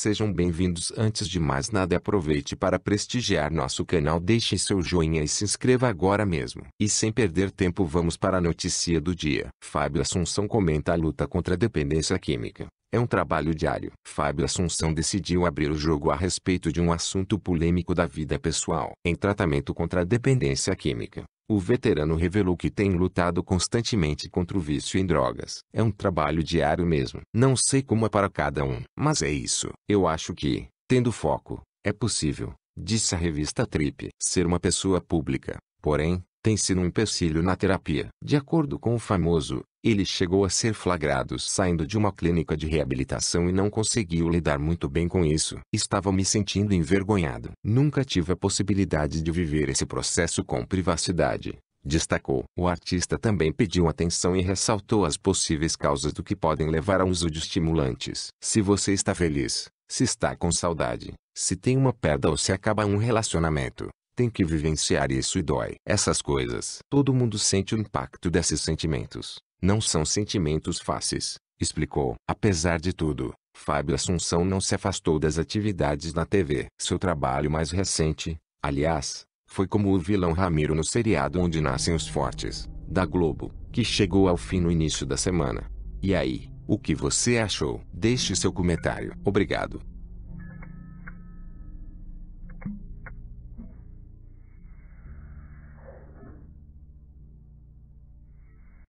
Sejam bem-vindos. Antes de mais nada, aproveite para prestigiar nosso canal, deixe seu joinha e se inscreva agora mesmo. E sem perder tempo, vamos para a notícia do dia. Fábio Assunção comenta a luta contra a dependência química. É um trabalho diário. Fábio Assunção decidiu abrir o jogo a respeito de um assunto polêmico da vida pessoal. Em tratamento contra a dependência química, o veterano revelou que tem lutado constantemente contra o vício em drogas. É um trabalho diário mesmo. Não sei como é para cada um, mas é isso. Eu acho que, tendo foco, é possível, disse a revista Trip. Ser uma pessoa pública, porém, tem sido um empecilho na terapia. De acordo com o famoso ele chegou a ser flagrado saindo de uma clínica de reabilitação e não conseguiu lidar muito bem com isso. Estava me sentindo envergonhado. Nunca tive a possibilidade de viver esse processo com privacidade destacou. O artista também pediu atenção e ressaltou as possíveis causas do que podem levar ao uso de estimulantes. Se você está feliz, se está com saudade, se tem uma perda ou se acaba um relacionamento, tem que vivenciar isso e dói. Essas coisas. Todo mundo sente o impacto desses sentimentos. Não são sentimentos fáceis, explicou. Apesar de tudo, Fábio Assunção não se afastou das atividades na TV. Seu trabalho mais recente, aliás, foi como o vilão Ramiro no seriado Onde Nascem os Fortes, da Globo, que chegou ao fim no início da semana. E aí, o que você achou? Deixe seu comentário. Obrigado.